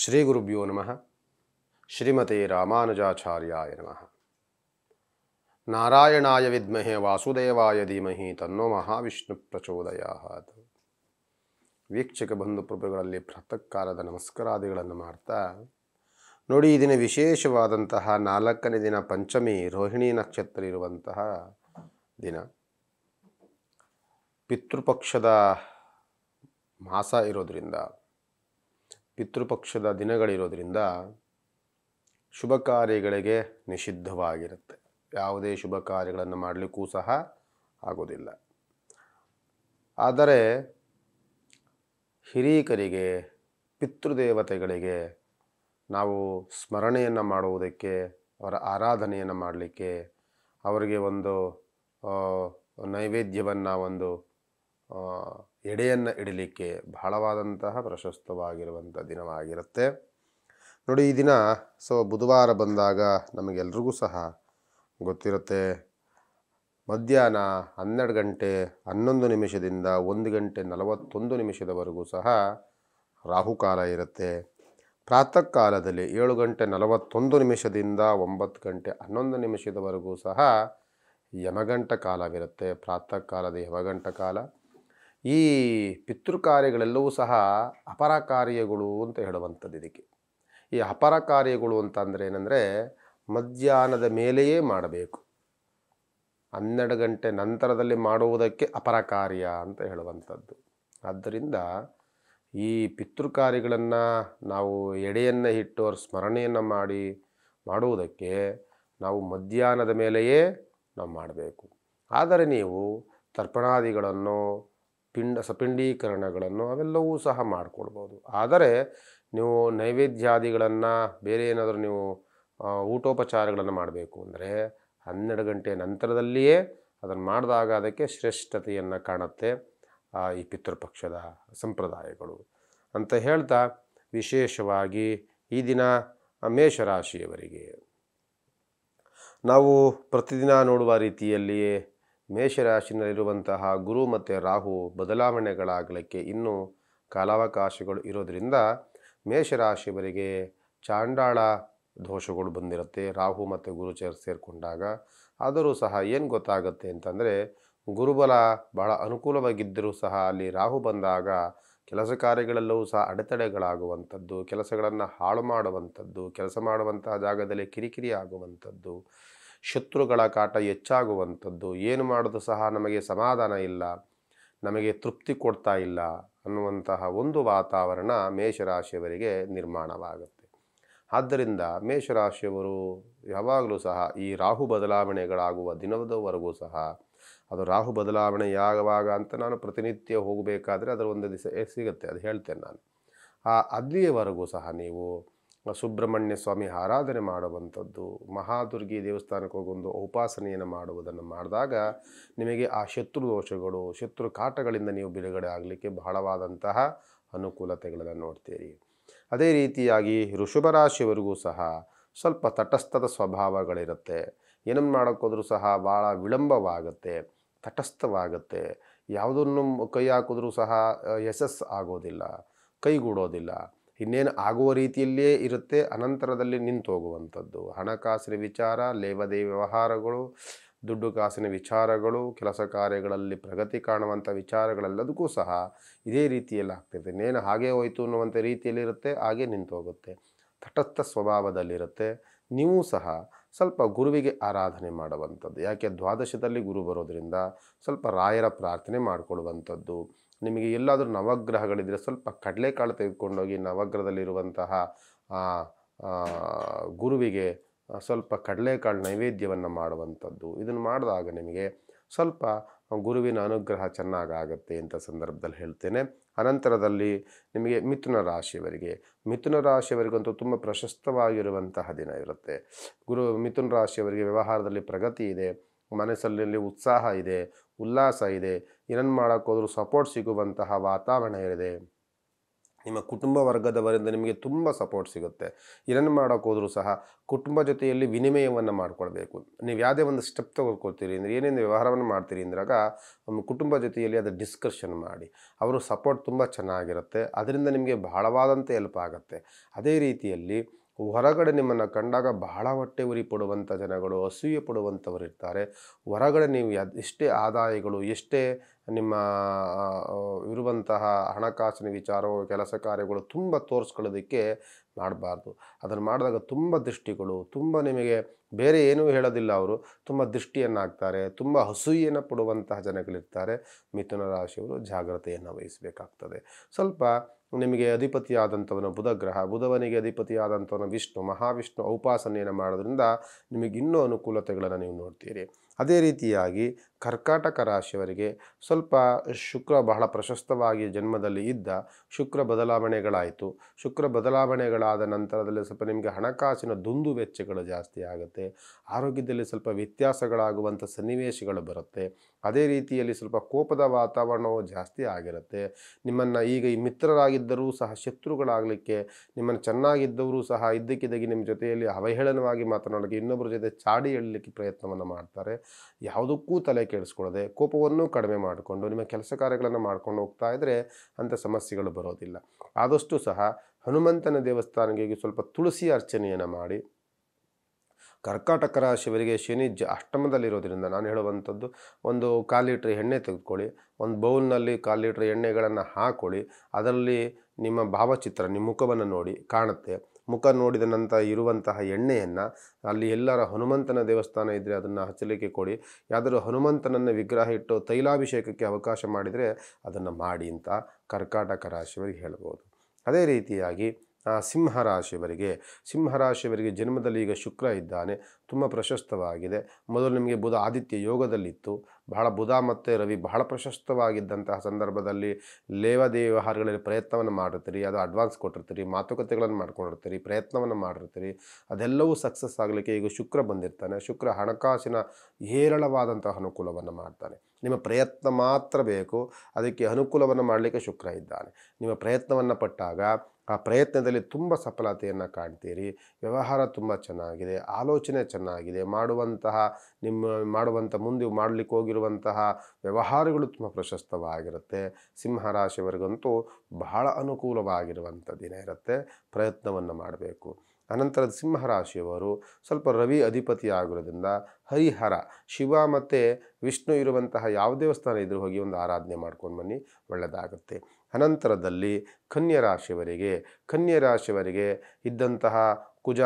ಶ್ರೀ ಗುರುಭ್ಯೋ ನಮಃ ಶ್ರೀಮತಿ ರಾಮಾನುಜಾಚಾರ್ಯಾಯ ನಮಃ ನಾರಾಯಣಾಯ ವಿದ್ಮಹೆ ವಾಸುದೇವಾಯ ಧೀಮಹಿ ತನ್ನೋ ಮಹಾವಿಷ್ಣು ಪ್ರಚೋದಯಾತ್ ವೀಕ್ಷಕ ಬಂಧು ಪ್ರಭುಗಳಲ್ಲಿ ಪ್ರಾತಃಕಾಲದ ನಮಸ್ಕಾರಾದಿಗಳನ್ನು ಮಾಡ್ತಾ ನೋಡಿ ಈ ದಿನ ವಿಶೇಷವಾದಂತಹ ನಾಲ್ಕನೇ ದಿನ ಪಂಚಮಿ ರೋಹಿಣಿ ನಕ್ಷತ್ರ ಇರುವಂತಹ ದಿನ ಪಿತೃಪಕ್ಷದ ಮಾಸ ಇರೋದರಿಂದ ಪಿತೃಪಕ್ಷದ ದಿನಗಳಿರೋದ್ರಿಂದ ಶುಭ ಕಾರ್ಯಗಳಿಗೆ ನಿಷಿದ್ಧವಾಗಿರುತ್ತೆ ಯಾವುದೇ ಶುಭ ಕಾರ್ಯಗಳನ್ನು ಮಾಡಲಿಕ್ಕೂ ಸಹ ಆಗೋದಿಲ್ಲ ಆದರೆ ಹಿರೀಕರಿಗೆ ಪಿತೃದೇವತೆಗಳಿಗೆ ನಾವು ಸ್ಮರಣೆಯನ್ನು ಮಾಡುವುದಕ್ಕೆ ಅವರ ಆರಾಧನೆಯನ್ನು ಮಾಡಲಿಕ್ಕೆ ಅವರಿಗೆ ಒಂದು ನೈವೇದ್ಯವನ್ನು ಒಂದು ಎಡೆಯನ್ನು ಇಡಲಿಕ್ಕೆ ಬಹಳವಾದಂತಹ ಪ್ರಶಸ್ತವಾಗಿರುವಂಥ ದಿನವಾಗಿರುತ್ತೆ ನೋಡಿ ಈ ದಿನ ಸೊ ಬುಧವಾರ ಬಂದಾಗ ನಮಗೆಲ್ರಿಗೂ ಸಹ ಗೊತ್ತಿರುತ್ತೆ ಮಧ್ಯಾಹ್ನ ಹನ್ನೆರಡು ಗಂಟೆ ಹನ್ನೊಂದು ನಿಮಿಷದಿಂದ ಒಂದು ಗಂಟೆ ನಲವತ್ತೊಂದು ನಿಮಿಷದವರೆಗೂ ಸಹ ರಾಹುಕಾಲ ಇರುತ್ತೆ ಪ್ರಾತಃ ಕಾಲದಲ್ಲಿ ಏಳು ಗಂಟೆ ನಲವತ್ತೊಂದು ನಿಮಿಷದಿಂದ ಒಂಬತ್ತು ಗಂಟೆ ಹನ್ನೊಂದು ನಿಮಿಷದವರೆಗೂ ಸಹ ಯಮಗಂಟ ಕಾಲವಿರುತ್ತೆ ಪ್ರಾತಃ ಕಾಲದ ಯಮಗಂಟ ಕಾಲ ಈ ಕಾರ್ಯಗಳೆಲ್ಲವೂ ಸಹ ಅಪರ ಕಾರ್ಯಗಳು ಅಂತ ಹೇಳುವಂಥದ್ದು ಇದಕ್ಕೆ ಈ ಅಪರ ಕಾರ್ಯಗಳು ಅಂದರೆ ಏನಂದರೆ ಮಧ್ಯಾಹ್ನದ ಮೇಲೆಯೇ ಮಾಡಬೇಕು ಹನ್ನೆರಡು ಗಂಟೆ ನಂತರದಲ್ಲಿ ಮಾಡುವುದಕ್ಕೆ ಅಪರ ಕಾರ್ಯ ಅಂತ ಹೇಳುವಂಥದ್ದು ಆದ್ದರಿಂದ ಈ ಪಿತೃಕಾರ್ಯಗಳನ್ನು ನಾವು ಎಡೆಯನ್ನು ಇಟ್ಟು ಅವ್ರ ಸ್ಮರಣೆಯನ್ನು ಮಾಡಿ ಮಾಡುವುದಕ್ಕೆ ನಾವು ಮಧ್ಯಾಹ್ನದ ಮೇಲೆಯೇ ನಾವು ಮಾಡಬೇಕು ಆದರೆ ನೀವು ತರ್ಪಣಾದಿಗಳನ್ನು ಪಿಂಡ ಸಪಿಂಡೀಕರಣಗಳನ್ನು ಅವೆಲ್ಲವೂ ಸಹ ಮಾಡಿಕೊಳ್ಬೋದು ಆದರೆ ನೀವು ನೈವೇದ್ಯಾದಿಗಳನ್ನು ಬೇರೆ ಏನಾದರೂ ನೀವು ಊಟೋಪಚಾರಗಳನ್ನು ಮಾಡಬೇಕು ಅಂದರೆ ಹನ್ನೆರಡು ಗಂಟೆ ನಂತರದಲ್ಲಿಯೇ ಅದನ್ನು ಮಾಡಿದಾಗ ಅದಕ್ಕೆ ಶ್ರೇಷ್ಠತೆಯನ್ನು ಕಾಣುತ್ತೆ ಈ ಪಿತೃಪಕ್ಷದ ಸಂಪ್ರದಾಯಗಳು ಅಂತ ಹೇಳ್ತಾ ವಿಶೇಷವಾಗಿ ಈ ದಿನ ಮೇಷರಾಶಿಯವರಿಗೆ ನಾವು ಪ್ರತಿದಿನ ನೋಡುವ ರೀತಿಯಲ್ಲಿಯೇ ಮೇಷರಾಶಿನಲ್ಲಿರುವಂತಹ ಗುರು ಮತ್ತು ರಾಹು ಬದಲಾವಣೆಗಳಾಗಲಿಕ್ಕೆ ಇನ್ನೂ ಕಾಲಾವಕಾಶಗಳು ಇರೋದರಿಂದ ಮೇಷರಾಶಿಯವರಿಗೆ ಚಾಂಡಾಳ ದೋಷಗಳು ಬಂದಿರುತ್ತೆ ರಾಹು ಮತ್ತು ಗುರು ಸೇರಿಕೊಂಡಾಗ ಆದರೂ ಸಹ ಏನು ಗೊತ್ತಾಗುತ್ತೆ ಅಂತಂದರೆ ಗುರುಬಲ ಬಹಳ ಅನುಕೂಲವಾಗಿದ್ದರೂ ಸಹ ಅಲ್ಲಿ ರಾಹು ಬಂದಾಗ ಕೆಲಸ ಕಾರ್ಯಗಳಲ್ಲೂ ಸಹ ಅಡೆತಡೆಗಳಾಗುವಂಥದ್ದು ಕೆಲಸಗಳನ್ನು ಹಾಳು ಮಾಡುವಂಥದ್ದು ಕೆಲಸ ಮಾಡುವಂತಹ ಜಾಗದಲ್ಲಿ ಕಿರಿಕಿರಿ ಆಗುವಂಥದ್ದು ಶತ್ರುಗಳ ಕಾಟ ಹೆಚ್ಚಾಗುವಂಥದ್ದು ಏನು ಮಾಡೋದು ಸಹ ನಮಗೆ ಸಮಾಧಾನ ಇಲ್ಲ ನಮಗೆ ತೃಪ್ತಿ ಕೊಡ್ತಾ ಇಲ್ಲ ಅನ್ನುವಂತಹ ಒಂದು ವಾತಾವರಣ ಮೇಷರಾಶಿಯವರಿಗೆ ನಿರ್ಮಾಣವಾಗುತ್ತೆ ಆದ್ದರಿಂದ ಮೇಷರಾಶಿಯವರು ಯಾವಾಗಲೂ ಸಹ ಈ ರಾಹು ಬದಲಾವಣೆಗಳಾಗುವ ದಿನದವರೆಗೂ ಸಹ ಅದು ರಾಹು ಬದಲಾವಣೆಯಾಗುವಾಗ ಅಂತ ನಾನು ಪ್ರತಿನಿತ್ಯ ಹೋಗಬೇಕಾದ್ರೆ ಅದರ ಒಂದು ದಿವಸ ಸಿಗುತ್ತೆ ಅದು ಹೇಳ್ತೇನೆ ನಾನು ಆ ಅಲ್ಲಿಯವರೆಗೂ ಸಹ ನೀವು ಸುಬ್ರಹ್ಮಣ್ಯ ಸ್ವಾಮಿ ಆರಾಧನೆ ಮಾಡುವಂಥದ್ದು ಮಹಾದುರ್ಗಿ ದೇವಸ್ಥಾನಕ್ಕೆ ಹೋಗೊಂದು ಉಪಾಸನೆಯನ್ನು ಮಾಡುವುದನ್ನು ಮಾಡಿದಾಗ ನಿಮಗೆ ಆ ಶತ್ರು ದೋಷಗಳು ಶತ್ರು ಕಾಟಗಳಿಂದ ನೀವು ಬಿಡುಗಡೆ ಆಗಲಿಕ್ಕೆ ಬಹಳವಾದಂತಹ ಅನುಕೂಲತೆಗಳನ್ನು ನೋಡ್ತೀರಿ ಅದೇ ರೀತಿಯಾಗಿ ಋಷಭರಾಶಿಯವರಿಗೂ ಸಹ ಸ್ವಲ್ಪ ತಟಸ್ಥದ ಸ್ವಭಾವಗಳಿರುತ್ತೆ ಏನನ್ನು ಮಾಡೋಕ್ಕೋದ್ರೂ ಸಹ ಭಾಳ ವಿಳಂಬವಾಗುತ್ತೆ ತಟಸ್ಥವಾಗುತ್ತೆ ಯಾವುದನ್ನು ಕೈ ಹಾಕಿದ್ರೂ ಸಹ ಯಶಸ್ಸು ಆಗೋದಿಲ್ಲ ಕೈಗೂಡೋದಿಲ್ಲ ಇನ್ನೇನು ಆಗುವ ರೀತಿಯಲ್ಲಿಯೇ ಇರುತ್ತೆ ಅನಂತರದಲ್ಲಿ ನಿಂತು ಹೋಗುವಂಥದ್ದು ಹಣಕಾಸಿನ ವಿಚಾರ ಲೇವದೇ ವ್ಯವಹಾರಗಳು ದುಡ್ಡು ಕಾಸಿನ ವಿಚಾರಗಳು ಕೆಲಸ ಕಾರ್ಯಗಳಲ್ಲಿ ಪ್ರಗತಿ ಕಾಣುವಂಥ ವಿಚಾರಗಳೆಲ್ಲದಕ್ಕೂ ಸಹ ಇದೇ ರೀತಿಯಲ್ಲಿ ಆಗ್ತಿರ್ತದೆ ಇನ್ನೇನು ಹಾಗೇ ಹೋಯಿತು ಅನ್ನುವಂಥ ರೀತಿಯಲ್ಲಿರುತ್ತೆ ಹಾಗೆ ನಿಂತು ಹೋಗುತ್ತೆ ತಟಸ್ಥ ಸ್ವಭಾವದಲ್ಲಿರುತ್ತೆ ನೀವು ಸಹ ಸ್ವಲ್ಪ ಗುರುವಿಗೆ ಆರಾಧನೆ ಮಾಡುವಂಥದ್ದು ಯಾಕೆ ದ್ವಾದಶದಲ್ಲಿ ಗುರು ಬರೋದರಿಂದ ಸ್ವಲ್ಪ ರಾಯರ ಪ್ರಾರ್ಥನೆ ಮಾಡಿಕೊಳ್ಳುವಂಥದ್ದು ನಿಮಗೆ ಎಲ್ಲಾದರೂ ನವಗ್ರಹಗಳಿದ್ದರೆ ಸ್ವಲ್ಪ ಕಡಲೆಕಾಳು ತೆಗೆದುಕೊಂಡೋಗಿ ನವಗ್ರಹದಲ್ಲಿರುವಂತಹ ಗುರುವಿಗೆ ಸ್ವಲ್ಪ ಕಡಲೆಕಾಳು ನೈವೇದ್ಯವನ್ನು ಮಾಡುವಂಥದ್ದು ಇದನ್ನು ಮಾಡಿದಾಗ ನಿಮಗೆ ಸ್ವಲ್ಪ ಗುರುವಿನ ಅನುಗ್ರಹ ಚೆನ್ನಾಗಾಗುತ್ತೆ ಅಂತ ಸಂದರ್ಭದಲ್ಲಿ ಹೇಳ್ತೇನೆ ಅನಂತರದಲ್ಲಿ ನಿಮಗೆ ಮಿಥುನ ರಾಶಿಯವರಿಗೆ ಮಿಥುನ ರಾಶಿಯವರಿಗಂತೂ ತುಂಬ ಪ್ರಶಸ್ತವಾಗಿರುವಂತಹ ದಿನ ಇರುತ್ತೆ ಗುರು ಮಿಥುನ ರಾಶಿಯವರಿಗೆ ವ್ಯವಹಾರದಲ್ಲಿ ಪ್ರಗತಿ ಇದೆ ಮನಸ್ಸಲ್ಲಿ ಉತ್ಸಾಹ ಇದೆ ಉಲ್ಲಾಸ ಇದೆ ಏನನ್ನು ಮಾಡೋಕ್ಕೋದ್ರೂ ಸಪೋರ್ಟ್ ಸಿಗುವಂತಹ ವಾತಾವರಣ ಇದೆ ನಿಮ್ಮ ಕುಟುಂಬ ವರ್ಗದವರಿಂದ ನಿಮಗೆ ತುಂಬ ಸಪೋರ್ಟ್ ಸಿಗುತ್ತೆ ಏನನ್ನು ಮಾಡೋಕ್ಕೋದ್ರೂ ಸಹ ಕುಟುಂಬ ಜೊತೆಯಲ್ಲಿ ವಿನಿಮಯವನ್ನು ಮಾಡಿಕೊಳ್ಬೇಕು ನೀವು ಯಾವುದೇ ಒಂದು ಸ್ಟೆಪ್ ತಗೊಳ್ಕೊಳ್ತೀರಿ ಅಂದರೆ ಏನೇನು ವ್ಯವಹಾರವನ್ನು ಮಾಡ್ತೀರಿ ಅಂದಾಗ ನಮ್ಮ ಕುಟುಂಬ ಜೊತೆಯಲ್ಲಿ ಅದು ಡಿಸ್ಕಷನ್ ಮಾಡಿ ಅವರು ಸಪೋರ್ಟ್ ತುಂಬ ಚೆನ್ನಾಗಿರುತ್ತೆ ಅದರಿಂದ ನಿಮಗೆ ಬಹಳವಾದಂಥ ಎಲ್ಪ್ ಆಗುತ್ತೆ ಅದೇ ರೀತಿಯಲ್ಲಿ ಹೊರಗಡೆ ನಿಮ್ಮನ್ನು ಕಂಡಾಗ ಬಹಳ ಹೊಟ್ಟೆ ಉರಿ ಪಡುವಂಥ ಜನಗಳು ಅಸೂಯೆ ಪಡುವಂಥವರು ಇರ್ತಾರೆ ಹೊರಗಡೆ ನೀವು ಎಷ್ಟೇ ಆದಾಯಗಳು ಎಷ್ಟೇ ನಿಮ್ಮ ಇರುವಂತಹ ಹಣಕಾಸಿನ ವಿಚಾರವು ಕೆಲಸ ಕಾರ್ಯಗಳು ತುಂಬ ತೋರಿಸ್ಕೊಳ್ಳೋದಕ್ಕೆ ಮಾಡಬಾರ್ದು ಅದನ್ನು ಮಾಡಿದಾಗ ತುಂಬ ದೃಷ್ಟಿಗಳು ತುಂಬ ನಿಮಗೆ ಬೇರೆ ಏನೂ ಹೇಳೋದಿಲ್ಲ ಅವರು ತುಂಬ ದೃಷ್ಟಿಯನ್ನಾಗ್ತಾರೆ ತುಂಬ ಹಸೂಯನ್ನು ಪಡುವಂತಹ ಜನಗಳಿರ್ತಾರೆ ಮಿಥುನ ರಾಶಿಯವರು ಜಾಗ್ರತೆಯನ್ನು ವಹಿಸಬೇಕಾಗ್ತದೆ ಸ್ವಲ್ಪ ನಿಮಗೆ ಅಧಿಪತಿಯಾದಂಥವನು ಬುಧ ಗ್ರಹ ಬುಧವನಿಗೆ ಅಧಿಪತಿಯಾದಂಥವನು ವಿಷ್ಣು ಮಹಾವಿಷ್ಣು ಔಪಾಸನೆಯನ್ನು ಮಾಡೋದ್ರಿಂದ ನಿಮಗೆ ಇನ್ನೂ ಅನುಕೂಲತೆಗಳನ್ನು ನೀವು ನೋಡ್ತೀರಿ ಅದೇ ರೀತಿಯಾಗಿ ಕರ್ಕಾಟಕ ರಾಶಿಯವರಿಗೆ ಸ್ವಲ್ಪ ಶುಕ್ರ ಬಹಳ ಪ್ರಶಸ್ತವಾಗಿ ಜನ್ಮದಲ್ಲಿ ಇದ್ದ ಶುಕ್ರ ಬದಲಾವಣೆಗಳಾಯಿತು ಶುಕ್ರ ಬದಲಾವಣೆಗಳಾದ ನಂತರದಲ್ಲಿ ಸ್ವಲ್ಪ ನಿಮಗೆ ಹಣಕಾಸಿನ ದುಂದು ವೆಚ್ಚಗಳು ಜಾಸ್ತಿ ಆಗುತ್ತೆ ಆರೋಗ್ಯದಲ್ಲಿ ಸ್ವಲ್ಪ ವ್ಯತ್ಯಾಸಗಳಾಗುವಂಥ ಸನ್ನಿವೇಶಗಳು ಬರುತ್ತೆ ಅದೇ ರೀತಿಯಲ್ಲಿ ಸ್ವಲ್ಪ ಕೋಪದ ವಾತಾವರಣವು ಜಾಸ್ತಿ ಆಗಿರುತ್ತೆ ನಿಮ್ಮನ್ನು ಈಗ ಈ ಮಿತ್ರರಾಗಿದ್ದರೂ ಸಹ ಶತ್ರುಗಳಾಗಲಿಕ್ಕೆ ನಿಮ್ಮನ್ನು ಚೆನ್ನಾಗಿದ್ದವರು ಸಹ ಇದ್ದಕ್ಕಿದ್ದಾಗಿ ನಿಮ್ಮ ಜೊತೆಯಲ್ಲಿ ಅವಹೇಳನವಾಗಿ ಮಾತನಾಡಲಿಕ್ಕೆ ಇನ್ನೊಬ್ಬರ ಜೊತೆ ಚಾಡಿ ಹೇಳಲಿಕ್ಕೆ ಪ್ರಯತ್ನವನ್ನು ಮಾಡ್ತಾರೆ ಯಾವುದಕ್ಕೂ ತಲೆ ಕೆಡಿಸ್ಕೊಳ್ಳದೆ ಕೋಪವನ್ನು ಕಡಿಮೆ ಮಾಡಿಕೊಂಡು ನಿಮ್ಮ ಕೆಲಸ ಕಾರ್ಯಗಳನ್ನು ಮಾಡ್ಕೊಂಡು ಹೋಗ್ತಾ ಇದ್ದರೆ ಅಂಥ ಸಮಸ್ಯೆಗಳು ಬರೋದಿಲ್ಲ ಆದಷ್ಟು ಸಹ ಹನುಮಂತನ ದೇವಸ್ಥಾನಕ್ಕೆ ಸ್ವಲ್ಪ ತುಳಸಿ ಅರ್ಚನೆಯನ್ನು ಮಾಡಿ ಕರ್ಕಾಟಕ ರಾಶಿಯವರಿಗೆ ಶನಿ ಜ ಅಷ್ಟಮದಲ್ಲಿರೋದ್ರಿಂದ ನಾನು ಹೇಳುವಂಥದ್ದು ಒಂದು ಕಾಲು ಲೀಟ್ರ್ ಎಣ್ಣೆ ತೆಗೆದುಕೊಳ್ಳಿ ಒಂದು ಬೌಲ್ನಲ್ಲಿ ಕಾಲು ಲೀಟ್ರ್ ಎಣ್ಣೆಗಳನ್ನು ಹಾಕೊಳ್ಳಿ ಅದರಲ್ಲಿ ನಿಮ್ಮ ಭಾವಚಿತ್ರ ನಿಮ್ಮ ಮುಖವನ್ನು ನೋಡಿ ಕಾಣುತ್ತೆ ಮುಖ ನೋಡಿದ ನಂತರ ಇರುವಂತಹ ಎಣ್ಣೆಯನ್ನು ಅಲ್ಲಿ ಎಲ್ಲರ ಹನುಮಂತನ ದೇವಸ್ಥಾನ ಇದ್ದರೆ ಅದನ್ನು ಹಚ್ಚಲಿಕ್ಕೆ ಕೊಡಿ ಯಾದರೂ ಹನುಮಂತನನ್ನು ವಿಗ್ರಹ ಇಟ್ಟು ತೈಲಾಭಿಷೇಕಕ್ಕೆ ಅವಕಾಶ ಮಾಡಿದರೆ ಅದನ್ನು ಮಾಡಿ ಅಂತ ಕರ್ಕಾಟಕ ರಾಶಿಯವರಿಗೆ ಹೇಳ್ಬೋದು ಅದೇ ರೀತಿಯಾಗಿ ಸಿಂಹರಾಶಿಯವರಿಗೆ ಸಿಂಹರಾಶಿಯವರಿಗೆ ಜನ್ಮದಲ್ಲಿ ಈಗ ಶುಕ್ರ ಇದ್ದಾನೆ ತುಂಬ ಪ್ರಶಸ್ತವಾಗಿದೆ ಮೊದಲು ನಿಮಗೆ ಬುಧ ಆದಿತ್ಯ ಯೋಗದಲ್ಲಿತ್ತು ಬಹಳ ಬುಧ ಮತ್ತು ರವಿ ಬಹಳ ಪ್ರಶಸ್ತವಾಗಿದ್ದಂತಹ ಸಂದರ್ಭದಲ್ಲಿ ವ್ಯವಹಾರಗಳಲ್ಲಿ ಪ್ರಯತ್ನವನ್ನು ಮಾಡಿರ್ತೀರಿ ಅದು ಅಡ್ವಾನ್ಸ್ ಕೊಟ್ಟಿರ್ತೀರಿ ಮಾತುಕತೆಗಳನ್ನು ಮಾಡ್ಕೊಂಡಿರ್ತೀರಿ ಪ್ರಯತ್ನವನ್ನು ಮಾಡಿರ್ತೀರಿ ಅದೆಲ್ಲವೂ ಸಕ್ಸಸ್ ಆಗಲಿಕ್ಕೆ ಈಗ ಶುಕ್ರ ಬಂದಿರ್ತಾನೆ ಶುಕ್ರ ಹಣಕಾಸಿನ ಹೇರಳವಾದಂತಹ ಅನುಕೂಲವನ್ನು ಮಾಡ್ತಾನೆ ನಿಮ್ಮ ಪ್ರಯತ್ನ ಮಾತ್ರ ಬೇಕು ಅದಕ್ಕೆ ಅನುಕೂಲವನ್ನು ಮಾಡಲಿಕ್ಕೆ ಶುಕ್ರ ಇದ್ದಾನೆ ನಿಮ್ಮ ಪ್ರಯತ್ನವನ್ನು ಪಟ್ಟಾಗ ಆ ಪ್ರಯತ್ನದಲ್ಲಿ ತುಂಬ ಸಫಲತೆಯನ್ನು ಕಾಣ್ತೀರಿ ವ್ಯವಹಾರ ತುಂಬ ಚೆನ್ನಾಗಿದೆ ಆಲೋಚನೆ ಚೆನ್ನಾಗಿದೆ ಮಾಡುವಂತಹ ನಿಮ್ಮ ಮಾಡುವಂಥ ಮುಂದೆ ಮಾಡಲಿಕ್ಕೆ ಹೋಗಿರುವಂತಹ ವ್ಯವಹಾರಗಳು ತುಂಬ ಪ್ರಶಸ್ತವಾಗಿರುತ್ತೆ ಸಿಂಹರಾಶಿಯವರಿಗಂತೂ ಬಹಳ ಅನುಕೂಲವಾಗಿರುವಂಥ ದಿನ ಇರುತ್ತೆ ಪ್ರಯತ್ನವನ್ನು ಮಾಡಬೇಕು ಅನಂತರದ ಸಿಂಹರಾಶಿಯವರು ಸ್ವಲ್ಪ ರವಿ ಅಧಿಪತಿ ಆಗಿರೋದ್ರಿಂದ ಹರಿಹರ ಶಿವ ಮತ್ತು ವಿಷ್ಣು ಇರುವಂತಹ ಯಾವ ದೇವಸ್ಥಾನ ಇದ್ರೂ ಹೋಗಿ ಒಂದು ಆರಾಧನೆ ಮಾಡ್ಕೊಂಡು ಬನ್ನಿ ಒಳ್ಳೆಯದಾಗುತ್ತೆ ಅನಂತರದಲ್ಲಿ ಕನ್ಯರಾಶಿಯವರಿಗೆ ಕನ್ಯರಾಶಿಯವರಿಗೆ ಇದ್ದಂತಹ ಕುಜ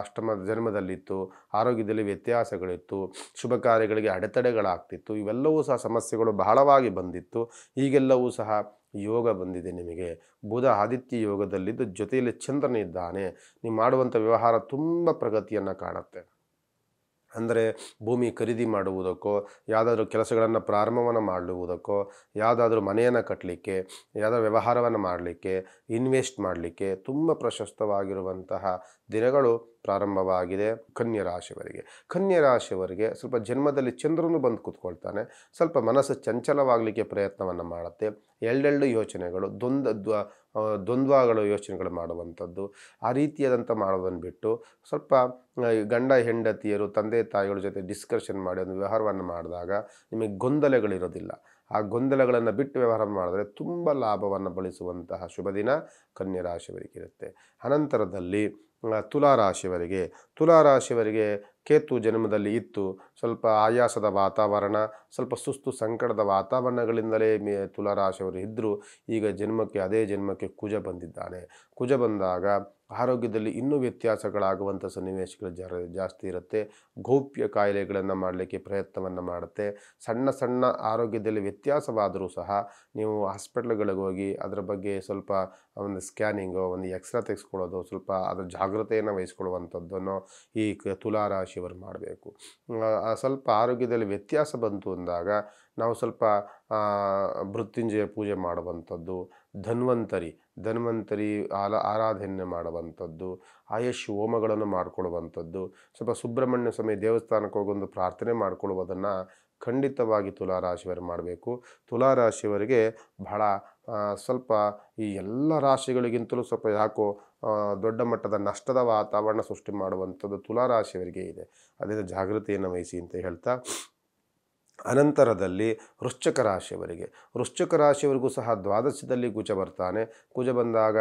ಅಷ್ಟಮ ಜನ್ಮದಲ್ಲಿತ್ತು ಆರೋಗ್ಯದಲ್ಲಿ ವ್ಯತ್ಯಾಸಗಳಿತ್ತು ಶುಭ ಕಾರ್ಯಗಳಿಗೆ ಅಡೆತಡೆಗಳಾಗ್ತಿತ್ತು ಇವೆಲ್ಲವೂ ಸಹ ಸಮಸ್ಯೆಗಳು ಬಹಳವಾಗಿ ಬಂದಿತ್ತು ಈಗೆಲ್ಲವೂ ಸಹ ಯೋಗ ಬಂದಿದೆ ನಿಮಗೆ ಬುಧ ಆದಿತ್ಯ ಯೋಗದಲ್ಲಿದ್ದು ಜೊತೆಯಲ್ಲಿ ಇದ್ದಾನೆ ನೀವು ಮಾಡುವಂಥ ವ್ಯವಹಾರ ತುಂಬ ಪ್ರಗತಿಯನ್ನು ಕಾಣುತ್ತೆ ಅಂದರೆ ಭೂಮಿ ಖರೀದಿ ಮಾಡುವುದಕ್ಕೋ ಯಾವುದಾದ್ರೂ ಕೆಲಸಗಳನ್ನು ಪ್ರಾರಂಭವನ್ನು ಮಾಡುವುದಕ್ಕೋ ಯಾವುದಾದ್ರೂ ಮನೆಯನ್ನು ಕಟ್ಟಲಿಕ್ಕೆ ಯಾವುದಾದ್ರೂ ವ್ಯವಹಾರವನ್ನು ಮಾಡಲಿಕ್ಕೆ ಇನ್ವೆಸ್ಟ್ ಮಾಡಲಿಕ್ಕೆ ತುಂಬ ಪ್ರಶಸ್ತವಾಗಿರುವಂತಹ ದಿನಗಳು ಪ್ರಾರಂಭವಾಗಿದೆ ಕನ್ಯಾ ರಾಶಿಯವರಿಗೆ ಕನ್ಯಾ ರಾಶಿಯವರಿಗೆ ಸ್ವಲ್ಪ ಜನ್ಮದಲ್ಲಿ ಚಂದ್ರನು ಬಂದು ಕೂತ್ಕೊಳ್ತಾನೆ ಸ್ವಲ್ಪ ಮನಸ್ಸು ಚಂಚಲವಾಗಲಿಕ್ಕೆ ಪ್ರಯತ್ನವನ್ನು ಮಾಡುತ್ತೆ ಎರಡೆರಡು ಯೋಚನೆಗಳು ದ್ವಂದ್ವ ದ್ವಂದ್ವಗಳು ಯೋಚನೆಗಳು ಮಾಡುವಂಥದ್ದು ಆ ರೀತಿಯಾದಂಥ ಮಾಡೋದನ್ನು ಬಿಟ್ಟು ಸ್ವಲ್ಪ ಗಂಡ ಹೆಂಡತಿಯರು ತಂದೆ ತಾಯಿಗಳ ಜೊತೆ ಡಿಸ್ಕಷನ್ ಮಾಡಿ ಒಂದು ವ್ಯವಹಾರವನ್ನು ಮಾಡಿದಾಗ ನಿಮಗೆ ಗೊಂದಲಗಳಿರೋದಿಲ್ಲ ಆ ಗೊಂದಲಗಳನ್ನು ಬಿಟ್ಟು ವ್ಯವಹಾರ ಮಾಡಿದ್ರೆ ತುಂಬ ಲಾಭವನ್ನು ಬಳಸುವಂತಹ ಶುಭ ದಿನ ಕನ್ಯಾ ಇರುತ್ತೆ ಅನಂತರದಲ್ಲಿ ತುಲಾರಾಶಿಯವರಿಗೆ ತುಲಾರಾಶಿಯವರಿಗೆ ಕೇತು ಜನ್ಮದಲ್ಲಿ ಇತ್ತು ಸ್ವಲ್ಪ ಆಯಾಸದ ವಾತಾವರಣ ಸ್ವಲ್ಪ ಸುಸ್ತು ಸಂಕಟದ ವಾತಾವರಣಗಳಿಂದಲೇ ಮೇ ತುಲಾರಾಶಿಯವರು ಇದ್ದರು ಈಗ ಜನ್ಮಕ್ಕೆ ಅದೇ ಜನ್ಮಕ್ಕೆ ಕುಜ ಬಂದಿದ್ದಾನೆ ಕುಜ ಬಂದಾಗ ಆರೋಗ್ಯದಲ್ಲಿ ಇನ್ನೂ ವ್ಯತ್ಯಾಸಗಳಾಗುವಂಥ ಸನ್ನಿವೇಶಗಳು ಜರ ಜಾಸ್ತಿ ಇರುತ್ತೆ ಗೌಪ್ಯ ಕಾಯಿಲೆಗಳನ್ನು ಮಾಡಲಿಕ್ಕೆ ಪ್ರಯತ್ನವನ್ನು ಮಾಡುತ್ತೆ ಸಣ್ಣ ಸಣ್ಣ ಆರೋಗ್ಯದಲ್ಲಿ ವ್ಯತ್ಯಾಸವಾದರೂ ಸಹ ನೀವು ಹಾಸ್ಪಿಟ್ಲ್ಗಳಿಗೆ ಹೋಗಿ ಅದರ ಬಗ್ಗೆ ಸ್ವಲ್ಪ ಒಂದು ಸ್ಕ್ಯಾನಿಂಗು ಒಂದು ಎಕ್ಸ್ರಾ ತೆಗೆಸ್ಕೊಳ್ಳೋದು ಸ್ವಲ್ಪ ಅದರ ಜಾಗ್ರತೆಯನ್ನು ವಹಿಸ್ಕೊಳ್ಳುವಂಥದ್ದನ್ನು ಈ ತುಲಾರಾಶಿಯವರು ಮಾಡಬೇಕು ಸ್ವಲ್ಪ ಆರೋಗ್ಯದಲ್ಲಿ ವ್ಯತ್ಯಾಸ ಬಂತು ಅಂದಾಗ ನಾವು ಸ್ವಲ್ಪ ಮೃತ್ಯುಂಜಯ ಪೂಜೆ ಮಾಡುವಂಥದ್ದು ಧನ್ವಂತರಿ ಧನ್ವಂತರಿ ಆಲ ಆರಾಧನೆ ಮಾಡುವಂಥದ್ದು ಆಯುಷ್ ಹೋಮಗಳನ್ನು ಮಾಡಿಕೊಳ್ಳುವಂಥದ್ದು ಸ್ವಲ್ಪ ಸುಬ್ರಹ್ಮಣ್ಯ ಸ್ವಾಮಿ ದೇವಸ್ಥಾನಕ್ಕೆ ಹೋಗೊಂದು ಪ್ರಾರ್ಥನೆ ಮಾಡಿಕೊಳ್ಳುವುದನ್ನು ಖಂಡಿತವಾಗಿ ತುಲಾರಾಶಿಯವರು ಮಾಡಬೇಕು ತುಲಾರಾಶಿಯವರಿಗೆ ಬಹಳ ಸ್ವಲ್ಪ ಈ ಎಲ್ಲ ರಾಶಿಗಳಿಗಿಂತಲೂ ಸ್ವಲ್ಪ ಯಾಕೋ ದೊಡ್ಡ ಮಟ್ಟದ ನಷ್ಟದ ವಾತಾವರಣ ಸೃಷ್ಟಿ ಮಾಡುವಂಥದ್ದು ತುಲಾರಾಶಿಯವರಿಗೆ ಇದೆ ಅದರಿಂದ ಜಾಗೃತಿಯನ್ನು ವಹಿಸಿ ಅಂತ ಹೇಳ್ತಾ ಅನಂತರದಲ್ಲಿ ವೃಶ್ಚಿಕ ರಾಶಿಯವರಿಗೆ ವೃಶ್ಚಿಕ ರಾಶಿಯವರಿಗೂ ಸಹ ದ್ವಾದಶದಲ್ಲಿ ಕುಜ ಬರ್ತಾನೆ ಕುಜ ಬಂದಾಗ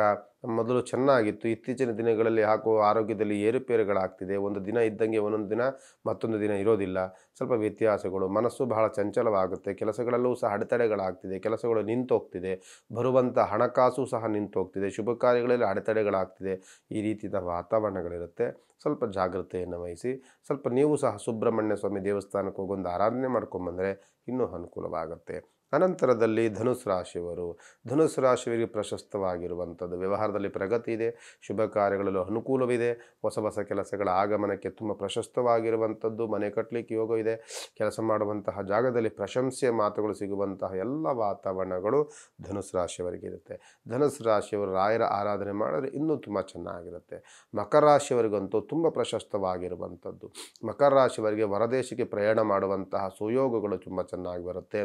ಮೊದಲು ಚೆನ್ನಾಗಿತ್ತು ಇತ್ತೀಚಿನ ದಿನಗಳಲ್ಲಿ ಹಾಕುವ ಆರೋಗ್ಯದಲ್ಲಿ ಏರುಪೇರುಗಳಾಗ್ತಿದೆ ಒಂದು ದಿನ ಇದ್ದಂಗೆ ಒಂದೊಂದು ದಿನ ಮತ್ತೊಂದು ದಿನ ಇರೋದಿಲ್ಲ ಸ್ವಲ್ಪ ವ್ಯತ್ಯಾಸಗಳು ಮನಸ್ಸು ಬಹಳ ಚಂಚಲವಾಗುತ್ತೆ ಕೆಲಸಗಳಲ್ಲೂ ಸಹ ಅಡೆತಡೆಗಳಾಗ್ತಿದೆ ಕೆಲಸಗಳು ಹೋಗ್ತಿದೆ ಬರುವಂಥ ಹಣಕಾಸು ಸಹ ಹೋಗ್ತಿದೆ ಶುಭ ಕಾರ್ಯಗಳಲ್ಲಿ ಅಡೆತಡೆಗಳಾಗ್ತಿದೆ ಈ ರೀತಿಯ ವಾತಾವರಣಗಳಿರುತ್ತೆ ಸ್ವಲ್ಪ ಜಾಗ್ರತೆಯನ್ನು ವಹಿಸಿ ಸ್ವಲ್ಪ ನೀವು ಸಹ ಸುಬ್ರಹ್ಮಣ್ಯ ಸ್ವಾಮಿ ದೇವಸ್ಥಾನಕ್ಕೆ ಹೋಗೊಂದು ಆರಾಧನೆ ಮಾಡ್ಕೊಂಬಂದರೆ ಇನ್ನೂ ಅನುಕೂಲವಾಗುತ್ತೆ ಅನಂತರದಲ್ಲಿ ಧನುಸ್ ರಾಶಿಯವರು ಧನುಸ್ ರಾಶಿಯವರಿಗೆ ಪ್ರಶಸ್ತವಾಗಿರುವಂಥದ್ದು ವ್ಯವಹಾರದಲ್ಲಿ ಪ್ರಗತಿ ಇದೆ ಶುಭ ಕಾರ್ಯಗಳಲ್ಲೂ ಅನುಕೂಲವಿದೆ ಹೊಸ ಹೊಸ ಕೆಲಸಗಳ ಆಗಮನಕ್ಕೆ ತುಂಬ ಪ್ರಶಸ್ತವಾಗಿರುವಂಥದ್ದು ಮನೆ ಕಟ್ಟಲಿಕ್ಕೆ ಯೋಗ ಇದೆ ಕೆಲಸ ಮಾಡುವಂತಹ ಜಾಗದಲ್ಲಿ ಪ್ರಶಂಸೆಯ ಮಾತುಗಳು ಸಿಗುವಂತಹ ಎಲ್ಲ ವಾತಾವರಣಗಳು ಧನುಸ್ ರಾಶಿಯವರಿಗೆ ಇರುತ್ತೆ ಧನುಸ್ ರಾಶಿಯವರು ರಾಯರ ಆರಾಧನೆ ಮಾಡಿದ್ರೆ ಇನ್ನೂ ತುಂಬ ಚೆನ್ನಾಗಿರುತ್ತೆ ಮಕರ ರಾಶಿಯವರಿಗಂತೂ ತುಂಬ ಪ್ರಶಸ್ತವಾಗಿರುವಂಥದ್ದು ಮಕರ ರಾಶಿಯವರಿಗೆ ಹೊರದೇಶಕ್ಕೆ ಪ್ರಯಾಣ ಮಾಡುವಂತಹ ಸುಯೋಗಗಳು ತುಂಬ ಚೆನ್ನಾಗಿ ಬರುತ್ತೆ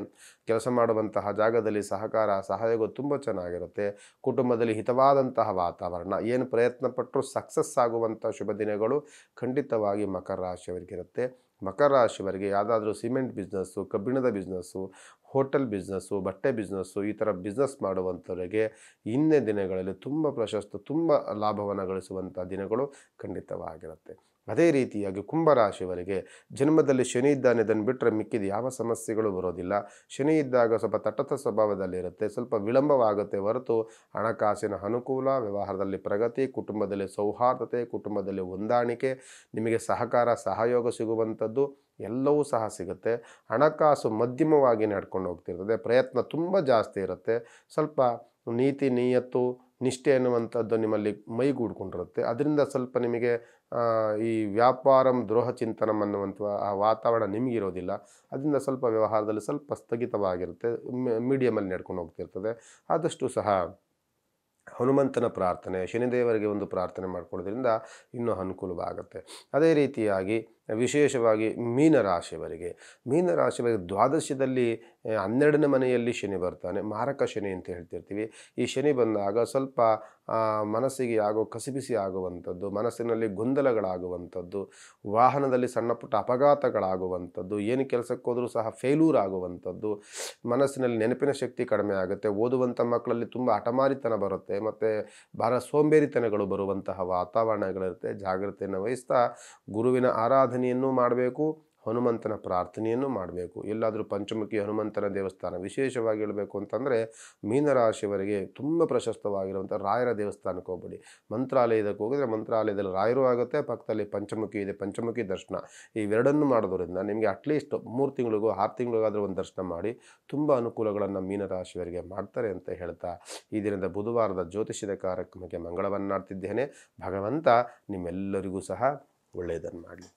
ಕೆಲಸ ಮಾಡುವಂತಹ ಜಾಗದಲ್ಲಿ ಸಹಕಾರ ಸಹಯೋಗ ತುಂಬ ಚೆನ್ನಾಗಿರುತ್ತೆ ಕುಟುಂಬದಲ್ಲಿ ಹಿತವಾದಂತಹ ವಾತಾವರಣ ಏನು ಪ್ರಯತ್ನ ಪಟ್ಟರೂ ಸಕ್ಸಸ್ ಆಗುವಂಥ ಶುಭ ದಿನಗಳು ಖಂಡಿತವಾಗಿ ಮಕರ ರಾಶಿಯವರಿಗಿರುತ್ತೆ ಮಕರ ರಾಶಿಯವರಿಗೆ ಯಾವುದಾದ್ರೂ ಸಿಮೆಂಟ್ ಬಿಸ್ನೆಸ್ಸು ಕಬ್ಬಿಣದ ಬಿಸ್ನೆಸ್ಸು ಹೋಟೆಲ್ ಬಿಸ್ನೆಸ್ಸು ಬಟ್ಟೆ ಬಿಸ್ನೆಸ್ಸು ಈ ಥರ ಬಿಸ್ನೆಸ್ ಮಾಡುವಂಥವರಿಗೆ ಇನ್ನೇ ದಿನಗಳಲ್ಲಿ ತುಂಬ ಪ್ರಶಸ್ತ ತುಂಬ ಲಾಭವನ್ನು ಗಳಿಸುವಂಥ ದಿನಗಳು ಖಂಡಿತವಾಗಿರುತ್ತೆ ಅದೇ ರೀತಿಯಾಗಿ ಕುಂಭರಾಶಿಯವರಿಗೆ ಜನ್ಮದಲ್ಲಿ ಶನಿ ಇದ್ದಾನೆ ಇದನ್ನು ಬಿಟ್ಟರೆ ಮಿಕ್ಕಿದ ಯಾವ ಸಮಸ್ಯೆಗಳು ಬರೋದಿಲ್ಲ ಶನಿ ಇದ್ದಾಗ ಸ್ವಲ್ಪ ತಟಸ್ಥ ಸ್ವಭಾವದಲ್ಲಿರುತ್ತೆ ಸ್ವಲ್ಪ ವಿಳಂಬವಾಗುತ್ತೆ ಹೊರತು ಹಣಕಾಸಿನ ಅನುಕೂಲ ವ್ಯವಹಾರದಲ್ಲಿ ಪ್ರಗತಿ ಕುಟುಂಬದಲ್ಲಿ ಸೌಹಾರ್ದತೆ ಕುಟುಂಬದಲ್ಲಿ ಹೊಂದಾಣಿಕೆ ನಿಮಗೆ ಸಹಕಾರ ಸಹಯೋಗ ಸಿಗುವಂಥದ್ದು ಎಲ್ಲವೂ ಸಹ ಸಿಗುತ್ತೆ ಹಣಕಾಸು ಮಧ್ಯಮವಾಗಿ ನಡ್ಕೊಂಡು ಹೋಗ್ತಿರ್ತದೆ ಪ್ರಯತ್ನ ತುಂಬ ಜಾಸ್ತಿ ಇರುತ್ತೆ ಸ್ವಲ್ಪ ನೀತಿ ನಿಯತ್ತು ನಿಷ್ಠೆ ಅನ್ನುವಂಥದ್ದು ನಿಮ್ಮಲ್ಲಿ ಮೈಗೂಡ್ಕೊಂಡಿರುತ್ತೆ ಅದರಿಂದ ಸ್ವಲ್ಪ ನಿಮಗೆ ಈ ವ್ಯಾಪಾರಂ ದ್ರೋಹ ಚಿಂತನಂ ಅನ್ನುವಂಥ ಆ ವಾತಾವರಣ ನಿಮಗಿರೋದಿಲ್ಲ ಅದರಿಂದ ಸ್ವಲ್ಪ ವ್ಯವಹಾರದಲ್ಲಿ ಸ್ವಲ್ಪ ಸ್ಥಗಿತವಾಗಿರುತ್ತೆ ಮೀಡಿಯಮಲ್ಲಿ ನಡ್ಕೊಂಡು ಹೋಗ್ತಿರ್ತದೆ ಆದಷ್ಟು ಸಹ ಹನುಮಂತನ ಪ್ರಾರ್ಥನೆ ಶನಿದೇವರಿಗೆ ಒಂದು ಪ್ರಾರ್ಥನೆ ಮಾಡ್ಕೊಳ್ಳೋದ್ರಿಂದ ಇನ್ನೂ ಅನುಕೂಲವಾಗುತ್ತೆ ಅದೇ ರೀತಿಯಾಗಿ ವಿಶೇಷವಾಗಿ ಮೀನರಾಶಿಯವರಿಗೆ ಮೀನರಾಶಿಯವರಿಗೆ ದ್ವಾದಶದಲ್ಲಿ ಹನ್ನೆರಡನೇ ಮನೆಯಲ್ಲಿ ಶನಿ ಬರ್ತಾನೆ ಮಾರಕ ಶನಿ ಅಂತ ಹೇಳ್ತಿರ್ತೀವಿ ಈ ಶನಿ ಬಂದಾಗ ಸ್ವಲ್ಪ ಮನಸ್ಸಿಗೆ ಆಗೋ ಕಸಿಬಿಸಿ ಆಗುವಂಥದ್ದು ಮನಸ್ಸಿನಲ್ಲಿ ಗೊಂದಲಗಳಾಗುವಂಥದ್ದು ವಾಹನದಲ್ಲಿ ಸಣ್ಣ ಪುಟ್ಟ ಅಪಘಾತಗಳಾಗುವಂಥದ್ದು ಏನು ಕೆಲಸಕ್ಕೆ ಸಹ ಫೇಲೂರ್ ಆಗುವಂಥದ್ದು ಮನಸ್ಸಿನಲ್ಲಿ ನೆನಪಿನ ಶಕ್ತಿ ಕಡಿಮೆ ಆಗುತ್ತೆ ಓದುವಂಥ ಮಕ್ಕಳಲ್ಲಿ ತುಂಬ ಅಟಮಾರಿತನ ಬರುತ್ತೆ ಮತ್ತು ಬಹಳ ಸೋಂಬೇರಿತನಗಳು ಬರುವಂತಹ ವಾತಾವರಣಗಳಿರುತ್ತೆ ಜಾಗ್ರತೆಯನ್ನು ವಹಿಸ್ತಾ ಗುರುವಿನ ಆರಾಧನೆ ಆರಾಧನೆಯನ್ನು ಮಾಡಬೇಕು ಹನುಮಂತನ ಪ್ರಾರ್ಥನೆಯನ್ನು ಮಾಡಬೇಕು ಎಲ್ಲಾದರೂ ಪಂಚಮುಖಿ ಹನುಮಂತನ ದೇವಸ್ಥಾನ ವಿಶೇಷವಾಗಿ ಹೇಳಬೇಕು ಅಂತಂದರೆ ಮೀನರಾಶಿಯವರಿಗೆ ತುಂಬ ಪ್ರಶಸ್ತವಾಗಿರುವಂಥ ರಾಯರ ದೇವಸ್ಥಾನಕ್ಕೆ ಹೋಗ್ಬೇಡಿ ಮಂತ್ರಾಲಯದಕ್ಕೆ ಹೋಗಿದ್ರೆ ಮಂತ್ರಾಲಯದಲ್ಲಿ ರಾಯರು ಆಗುತ್ತೆ ಪಕ್ಕದಲ್ಲಿ ಪಂಚಮುಖಿ ಇದೆ ಪಂಚಮುಖಿ ದರ್ಶನ ಇವೆರಡನ್ನು ಮಾಡೋದರಿಂದ ನಿಮಗೆ ಅಟ್ಲೀಸ್ಟ್ ಮೂರು ತಿಂಗಳಿಗೂ ಆರು ತಿಂಗಳಿಗಾದರೂ ಒಂದು ದರ್ಶನ ಮಾಡಿ ತುಂಬ ಅನುಕೂಲಗಳನ್ನು ಮೀನರಾಶಿಯವರಿಗೆ ಮಾಡ್ತಾರೆ ಅಂತ ಹೇಳ್ತಾ ಈ ದಿನದ ಬುಧವಾರದ ಜ್ಯೋತಿಷ್ಯದ ಕಾರ್ಯಕ್ರಮಕ್ಕೆ ಮಂಗಳವನ್ನಾಡ್ತಿದ್ದೇನೆ ಭಗವಂತ ನಿಮ್ಮೆಲ್ಲರಿಗೂ ಸಹ ಒಳ್ಳೆಯದನ್ನು ಮಾಡಲಿ